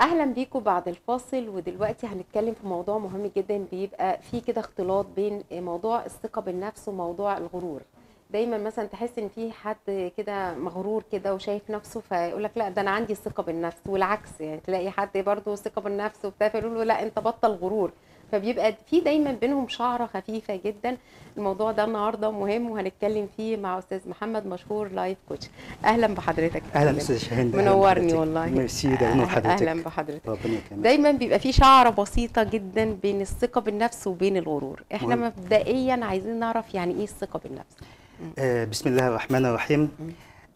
اهلا بيكم بعد الفاصل ودلوقتي هنتكلم في موضوع مهم جدا بيبقى في كده اختلاط بين موضوع الثقه بالنفس وموضوع الغرور دايما مثلا تحس ان في حد كده مغرور كده وشايف نفسه فيقول لك لا ده انا عندي ثقه بالنفس والعكس يعني تلاقي حد برضه ثقه بالنفس وبتاع فيقول له لا انت بطل غرور فبيبقى في دايما بينهم شعره خفيفه جدا الموضوع ده النهارده مهم وهنتكلم فيه مع استاذ محمد مشهور لايف كوتش اهلا بحضرتك اهلا استاذ شاهين منورني والله ميرسي دايما حضرتك اهلا بحضرتك ربنا يكرمك دايما بيبقى في شعره بسيطه جدا بين الثقه بالنفس وبين الغرور احنا مهم. مبدئيا عايزين نعرف يعني ايه الثقه بالنفس آه بسم الله الرحمن الرحيم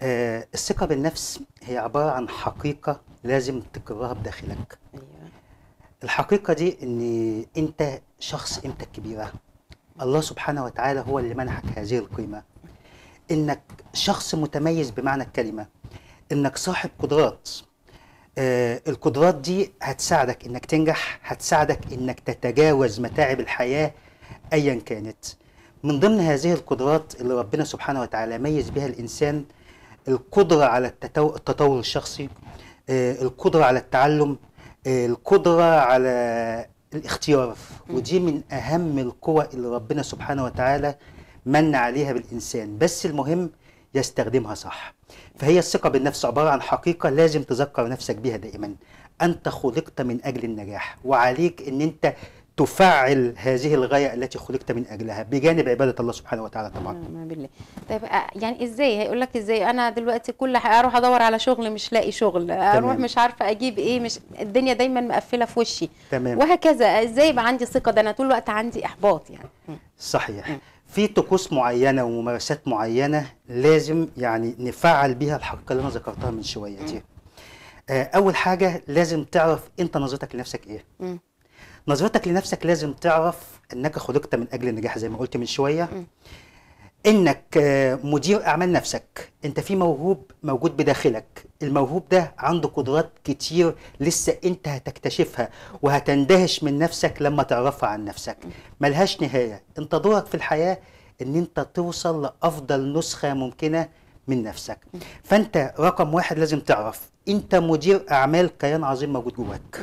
آه الثقه بالنفس هي عباره عن حقيقه لازم تكررها بداخلك أيوة. الحقيقه دي ان انت شخص قيمتك كبيره الله سبحانه وتعالى هو اللي منحك هذه القيمه انك شخص متميز بمعنى الكلمه انك صاحب قدرات آه القدرات دي هتساعدك انك تنجح هتساعدك انك تتجاوز متاعب الحياه ايا كانت من ضمن هذه القدرات اللي ربنا سبحانه وتعالى ميز بها الانسان القدره على التطور الشخصي آه القدره على التعلم القدرة على الاختيار ودي من أهم القوى اللي ربنا سبحانه وتعالى من عليها بالإنسان بس المهم يستخدمها صح فهي الثقة بالنفس عبارة عن حقيقة لازم تذكر نفسك بها دائما أنت خلقت من أجل النجاح وعليك أن أنت تفعل هذه الغايه التي خلقت من اجلها بجانب عباده الله سبحانه وتعالى طبعا بالله طيب آه، يعني ازاي هيقول لك ازاي انا دلوقتي كل اروح ادور على شغل مش لاقي شغل تمام. اروح مش عارفه اجيب ايه مش الدنيا دايما مقفله في وشي تمام. وهكذا ازاي يبقى عندي ثقه ده انا طول الوقت عندي احباط يعني صحيح م. في طقوس معينه وممارسات معينه لازم يعني نفعل بيها الحقيقه اللي انا ذكرتها من شويه دي آه، اول حاجه لازم تعرف انت نظرتك لنفسك ايه م. نظرتك لنفسك لازم تعرف انك خلقت من اجل النجاح زي ما قلت من شويه م. انك آه، مدير اعمال نفسك انت في موهوب موجود بداخلك الموهوب ده عنده قدرات كتير لسه انت هتكتشفها وهتندهش من نفسك لما تعرفها عن نفسك ملهاش نهايه انت دورك في الحياه ان انت توصل لافضل نسخه ممكنه من نفسك فانت رقم واحد لازم تعرف انت مدير اعمال كيان عظيم موجود جواك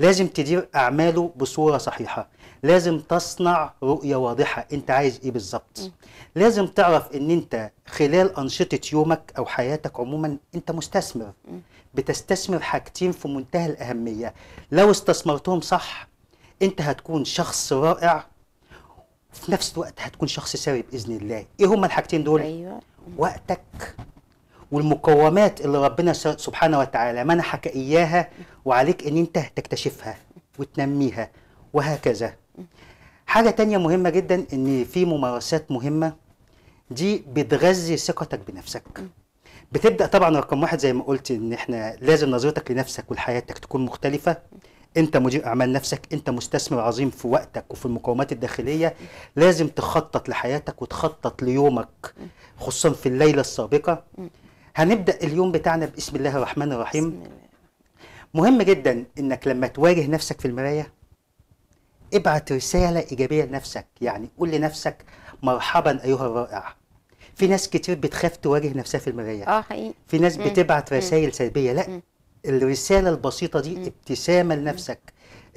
لازم تدير اعماله بصوره صحيحه لازم تصنع رؤيه واضحه انت عايز ايه بالظبط لازم تعرف ان انت خلال انشطه يومك او حياتك عموما انت مستثمر بتستثمر حاجتين في منتهى الاهميه لو استثمرتهم صح انت هتكون شخص رائع وفي نفس الوقت هتكون شخص سري باذن الله ايه هما الحاجتين دول أيوة. وقتك والمقومات اللي ربنا سبحانه وتعالى منحك اياها وعليك ان انت تكتشفها وتنميها وهكذا حاجه تانية مهمه جدا ان في ممارسات مهمه دي بتغذي ثقتك بنفسك بتبدا طبعا رقم واحد زي ما قلت ان احنا لازم نظرتك لنفسك ولحياتك تكون مختلفه انت مدير اعمال نفسك انت مستثمر عظيم في وقتك وفي المقومات الداخليه لازم تخطط لحياتك وتخطط ليومك خصوصا في الليله السابقه هنبدا اليوم بتاعنا بسم الله الرحمن الرحيم بسم الله. مهم جدا انك لما تواجه نفسك في المرايه ابعت رساله ايجابيه لنفسك يعني قول لنفسك مرحبا ايها الرائع في ناس كتير بتخاف تواجه نفسها في المرايه اه حقيقي في ناس بتبعت رسائل سلبيه لا الرساله البسيطه دي ابتسامه لنفسك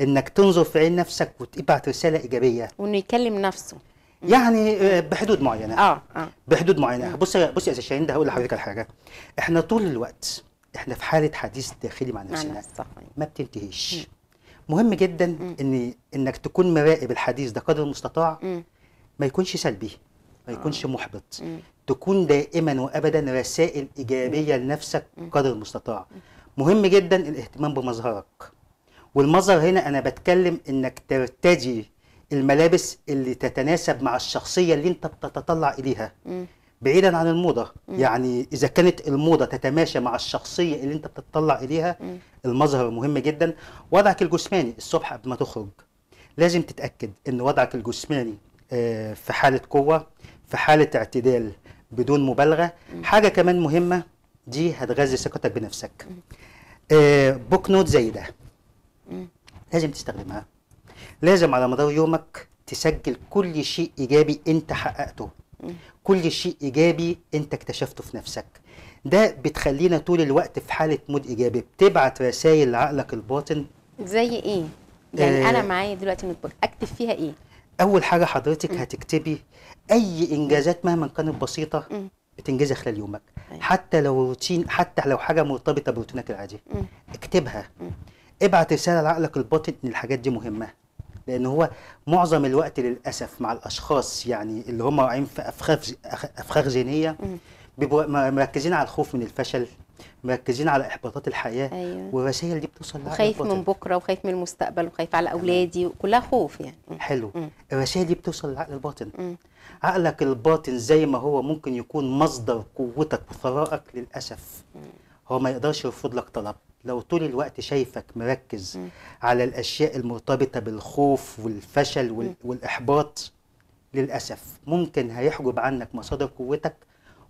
انك تنظر في عين نفسك وتبعت رساله ايجابيه وانه يكلم نفسه يعني آه، بحدود معينه اه اه بحدود معينه بص بص يا شاهين ده هقول لحضرتك على حاجه احنا طول الوقت احنا في حاله حديث داخلي مع نفسنا ما بتنتهيش مهم جدا ان انك تكون مراقب الحديث ده قدر المستطاع ما يكونش سلبي ما يكونش آه. محبط تكون دائما وابدا رسائل ايجابيه لنفسك قدر المستطاع مهم جدا الاهتمام بمظهرك والمظهر هنا انا بتكلم انك ترتدي الملابس اللي تتناسب مع الشخصيه اللي انت بتتطلع اليها بعيدا عن الموضه يعني اذا كانت الموضه تتماشى مع الشخصيه اللي انت بتتطلع اليها المظهر مهم جدا وضعك الجسماني الصبح قبل ما تخرج لازم تتاكد ان وضعك الجسماني آه، في حاله قوه في حاله اعتدال بدون مبالغه حاجه كمان مهمه دي هتغذي ثقتك بنفسك بوك نوت زي ده لازم تستخدمها لازم على مدار يومك تسجل كل شيء ايجابي انت حققته كل شيء ايجابي انت اكتشفته في نفسك ده بتخلينا طول الوقت في حاله مود ايجابي بتبعت رسائل لعقلك الباطن زي ايه يعني آه انا معايا دلوقتي نوت بوك اكتب فيها ايه اول حاجه حضرتك هتكتبي اي انجازات مهما كانت بسيطه بتنجزها خلال يومك طيب. حتى لو روتين حتى لو حاجه مرتبطه بروتينك العادي اكتبها ابعت رساله لعقلك الباطن ان الحاجات دي مهمه لان هو معظم الوقت للاسف مع الاشخاص يعني اللي هم واقعين في افخاخ افخاخ جينيه بيبقوا مركزين على الخوف من الفشل مركزين على احباطات الحياه أيوة. والرسائل دي بتوصل لها خايف من بكره وخايف من المستقبل وخايف على اولادي وكلها خوف يعني حلو الرسائل دي بتوصل للعقل الباطن م. عقلك الباطن زي ما هو ممكن يكون مصدر قوتك وثرائك للاسف م. هو ما يقدرش يرفض لك طلب لو طول الوقت شايفك مركز م. على الاشياء المرتبطه بالخوف والفشل وال... والاحباط للاسف ممكن هيحجب عنك مصادر قوتك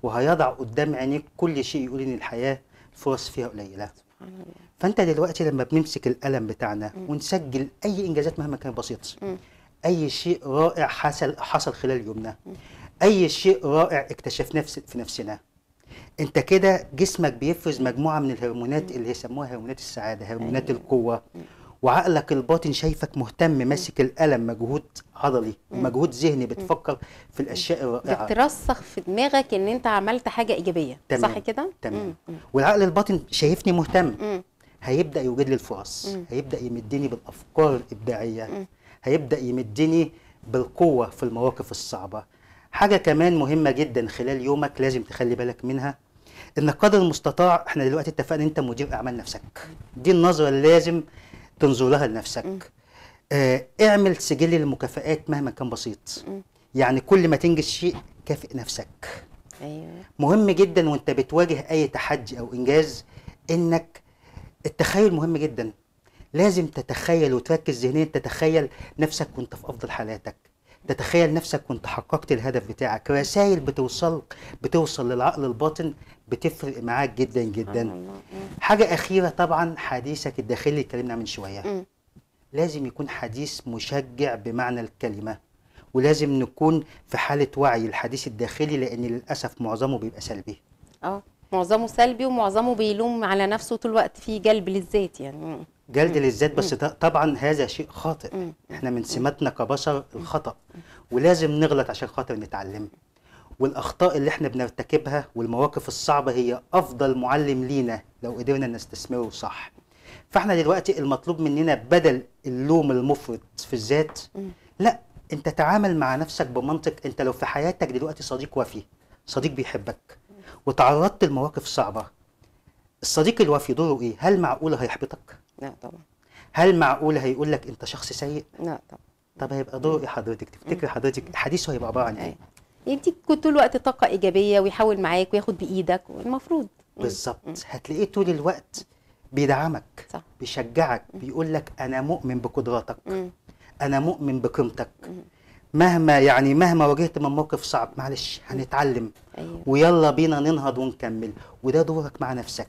وهيضع قدام عينيك كل شيء يقول ان الحياه الفرص فيها قليله فانت دلوقتي لما بنمسك القلم بتاعنا م. ونسجل اي انجازات مهما كان بسيط م. اي شيء رائع حصل حصل خلال يومنا اي شيء رائع اكتشفناه في نفسنا انت كده جسمك بيفرز مجموعه من الهرمونات اللي يسموها هرمونات السعاده هرمونات أيوة. القوه أيوة. وعقلك الباطن شايفك مهتم ماسك القلم مجهود عضلي أيوة. مجهود ذهني بتفكر في الاشياء الرائعه بترسخ في دماغك ان انت عملت حاجه ايجابيه تمام. صح كده تمام والعقل الباطن شايفني مهتم هيبدا يوجد لي الفرص هيبدا يمدني بالافكار الابداعيه هيبدا يمدني بالقوه في المواقف الصعبه حاجه كمان مهمه جدا خلال يومك لازم تخلي بالك منها انك قدر المستطاع احنا دلوقتي اتفقنا انت مدير اعمال نفسك دي النظره اللي لازم تنظر لها لنفسك آه اعمل سجل المكافئات مهما كان بسيط يعني كل ما تنجز شيء كافئ نفسك ايوه مهم جدا وانت بتواجه اي تحدي او انجاز انك التخيل مهم جدا لازم تتخيل وتركز ذهنيا تتخيل نفسك وانت في افضل حالاتك تتخيل نفسك كنت حققت الهدف بتاعك رسائل بتوصل بتوصل للعقل الباطن بتفرق معاك جدا جدا حاجه اخيره طبعا حديثك الداخلي اللي اتكلمنا من شويه لازم يكون حديث مشجع بمعنى الكلمه ولازم نكون في حاله وعي الحديث الداخلي لان للاسف معظمه بيبقى سلبي اه معظمه سلبي ومعظمه بيلوم على نفسه طول الوقت في جلب للذات يعني جلد للذات بس طبعا هذا شيء خاطئ احنا من سماتنا كبشر الخطا ولازم نغلط عشان خاطر نتعلم والاخطاء اللي احنا بنرتكبها والمواقف الصعبه هي افضل معلم لينا لو قدرنا نستثمره صح فاحنا دلوقتي المطلوب مننا بدل اللوم المفرط في الذات لا انت تعامل مع نفسك بمنطق انت لو في حياتك دلوقتي صديق وفي صديق بيحبك وتعرضت لمواقف صعبه الصديق الوفي دوره ايه هل معقوله هيحبطك لا طبعا هل معقول هيقول لك انت شخص سيء؟ لا طبعا طب هيبقى دور ايه حضرتك؟ تفتكري حضرتك حديثه هيبقى عباره عن ايه؟ يديك طول الوقت طاقه ايجابيه ويحاول معاك وياخد بايدك المفروض بالظبط هتلاقيه طول الوقت بيدعمك صح. بيشجعك بيقول لك انا مؤمن بقدراتك انا مؤمن بقيمتك مهما يعني مهما واجهت من موقف صعب معلش هنتعلم أيوة. ويلا بينا ننهض ونكمل وده دورك مع نفسك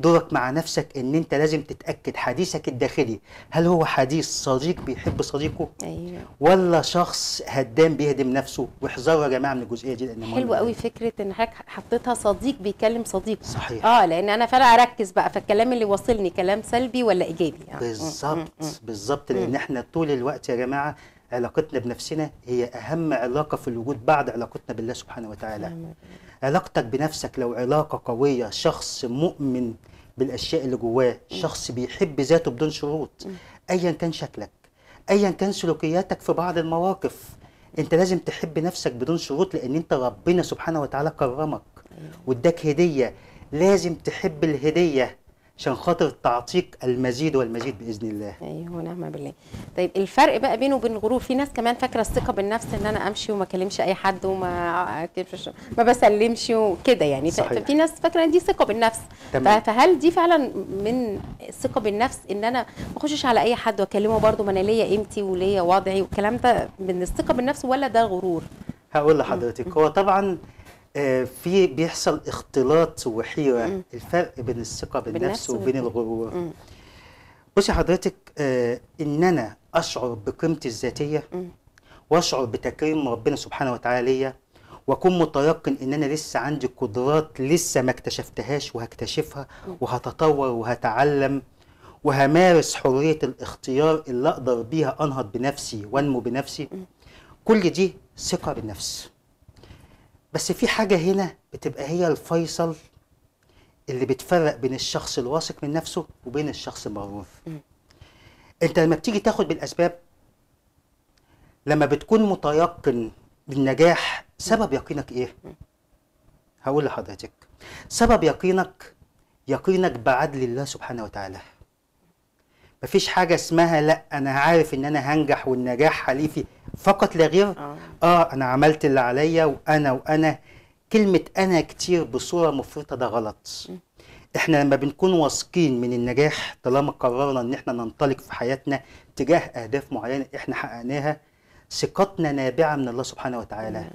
دورك مع نفسك ان انت لازم تتاكد حديثك الداخلي هل هو حديث صديق بيحب صديقه ايوه ولا شخص هدام بيهدم نفسه واحذروا يا جماعه من الجزئيه دي لان حلو قوي فكره ان حضرتك حطيتها صديق بيكلم صديقه صحيح اه لان انا فعلا اركز بقى فالكلام اللي واصلني كلام سلبي ولا ايجابي يعني. بالظبط بالظبط لان احنا طول الوقت يا جماعه علاقتنا بنفسنا هي اهم علاقه في الوجود بعد علاقتنا بالله سبحانه وتعالى علاقتك بنفسك لو علاقه قويه شخص مؤمن بالاشياء اللي جواه شخص بيحب ذاته بدون شروط ايا كان شكلك ايا كان سلوكياتك في بعض المواقف انت لازم تحب نفسك بدون شروط لان انت ربنا سبحانه وتعالى كرمك أيوة. واداك هديه لازم تحب الهديه عشان خاطر تعطيك المزيد والمزيد باذن الله ايوه ونعمه بالله طيب الفرق بقى بينه وبين الغرور في ناس كمان فاكره الثقه بالنفس ان انا امشي وما اكلمش اي حد وما ما بسلمش وكده يعني صحيح. في ناس فاكره ان دي ثقه بالنفس تمام. فهل دي فعلا من الثقه بالنفس ان انا ما اخشش على اي حد واكلمه برده ما انا ليا قيمتي وليا وضعي والكلام ده من الثقه بالنفس ولا ده غرور هقول لحضرتك هو طبعا آه، في بيحصل اختلاط وحيره الفرق بين الثقه بالنفس وبين الغرور بصي حضرتك آه، ان انا اشعر بقيمتي الذاتيه واشعر بتكريم ربنا سبحانه وتعالى ليا واكون متيقن ان انا لسه عندي قدرات لسه ما اكتشفتهاش وهكتشفها وهتطور وهتعلم وهمارس حريه الاختيار اللي اقدر بيها انهض بنفسي وانمو بنفسي كل دي ثقه بالنفس بس في حاجه هنا بتبقى هي الفيصل اللي بتفرق بين الشخص الواثق من نفسه وبين الشخص المغرور انت لما بتيجي تاخد بالاسباب لما بتكون متيقن بالنجاح سبب يقينك ايه هقول لحضرتك سبب يقينك يقينك بعدل الله سبحانه وتعالى مفيش حاجه اسمها لا انا عارف ان انا هنجح والنجاح حليفي فقط لا غير آه. اه انا عملت اللي عليا وانا وانا كلمه انا كتير بصوره مفرطه ده غلط احنا لما بنكون واثقين من النجاح طالما قررنا ان احنا ننطلق في حياتنا تجاه اهداف معينه احنا حققناها ثقتنا نابعه من الله سبحانه وتعالى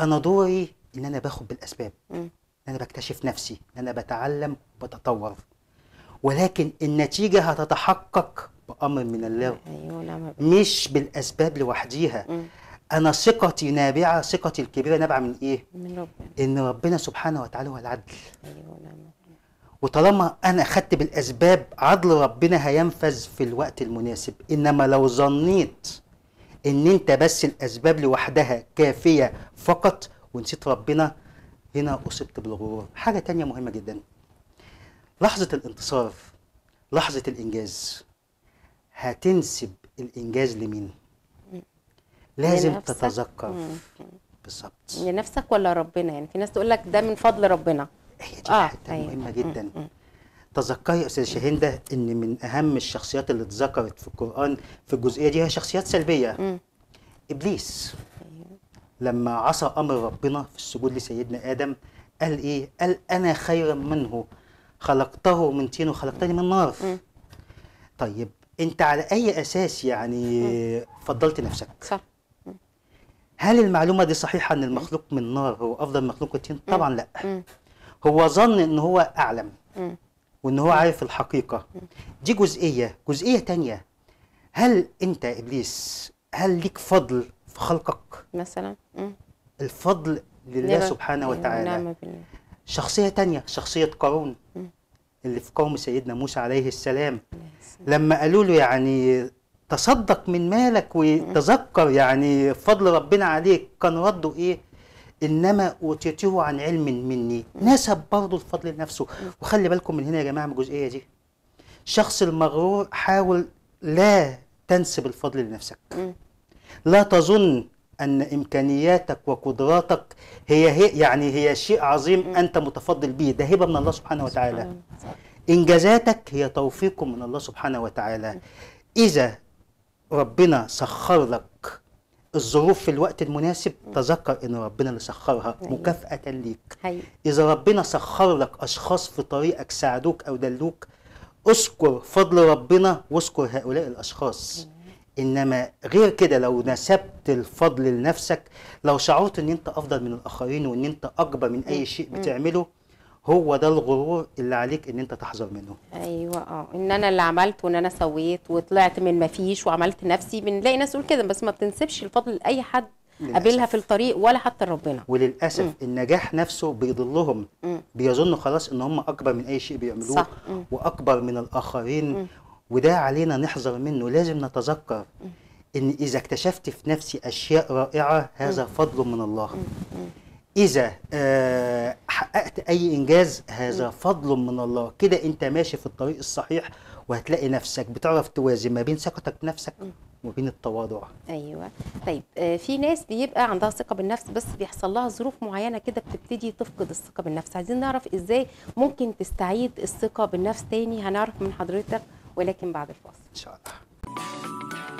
انا دوري ان انا باخد بالاسباب ان انا بكتشف نفسي ان انا بتعلم وبتطور ولكن النتيجه هتتحقق امر من الله أيوة، نعم، مش بالاسباب لوحديها انا ثقتي نابعه ثقتي الكبيره نابعه من ايه من ربنا ان ربنا سبحانه وتعالى هو العدل أيوة، نعم، وطالما انا اخدت بالاسباب عدل ربنا هينفذ في الوقت المناسب انما لو ظنيت ان انت بس الاسباب لوحدها كافيه فقط ونسيت ربنا هنا اصبت بالغرور حاجه تانية مهمه جدا لحظه الانتصار لحظه الانجاز هتنسب الانجاز لمين لازم لنفسك. تتذكر بالظبط لنفسك ولا ربنا يعني في ناس تقول لك ده من فضل ربنا هي دي آه. حته أيوة. مهمه جدا تذكري يا استاذ شهنده ان من اهم الشخصيات اللي اتذكرت في القران في الجزئيه دي هي شخصيات سلبيه م. ابليس أيوة. لما عصى امر ربنا في السجود لسيدنا ادم قال ايه قال انا خير منه خلقته من طين وخلقتني من نار طيب انت على اي اساس يعني فضلت نفسك صح هل المعلومه دي صحيحه ان المخلوق من النار هو افضل مخلوق التين طبعا لا هو ظن ان هو اعلم وان هو عارف الحقيقه دي جزئيه جزئيه تانية هل انت ابليس هل ليك فضل في خلقك مثلا الفضل لله نعم. سبحانه وتعالى نعم شخصيه تانية شخصيه قارون اللي في قوم سيدنا موسى عليه السلام لما قالوا له يعني تصدق من مالك وتذكر يعني فضل ربنا عليك كان رده ايه انما اوتيته عن علم مني نسب برضه الفضل لنفسه وخلي بالكم من هنا يا جماعه من الجزئيه دي الشخص المغرور حاول لا تنسب الفضل لنفسك لا تظن ان امكانياتك وقدراتك هي, هي يعني هي شيء عظيم انت متفضل به ده هبه من الله سبحانه وتعالى انجازاتك هي توفيق من الله سبحانه وتعالى اذا ربنا سخر لك الظروف في الوقت المناسب تذكر ان ربنا اللي سخرها مكافاه ليك اذا ربنا سخر لك اشخاص في طريقك ساعدوك او دلوك اذكر فضل ربنا واذكر هؤلاء الاشخاص انما غير كده لو نسبت الفضل لنفسك لو شعرت ان انت افضل من الاخرين وان انت اكبر من اي شيء بتعمله هو ده الغرور اللي عليك ان انت تحذر منه ايوه اه ان انا اللي عملت وان انا سويت وطلعت من ما فيش وعملت نفسي بنلاقي ناس تقول كده بس ما بتنسبش الفضل لاي حد قابلها في الطريق ولا حتى ربنا وللاسف م. النجاح نفسه بيضلهم بيظنوا خلاص ان هم اكبر من اي شيء بيعملوه واكبر من الاخرين م. وده علينا نحذر منه لازم نتذكر ان اذا اكتشفت في نفسي اشياء رائعه هذا فضل من الله اذا آه، حققت اي انجاز هذا فضل من الله كده انت ماشي في الطريق الصحيح وهتلاقي نفسك بتعرف توازن ما بين ثقتك بنفسك وبين التواضع ايوه طيب آه، في ناس بيبقى عندها ثقه بالنفس بس بيحصل لها ظروف معينه كده بتبتدي تفقد الثقه بالنفس عايزين نعرف ازاي ممكن تستعيد الثقه بالنفس تاني هنعرف من حضرتك ولكن بعد الفاصل ان شاء الله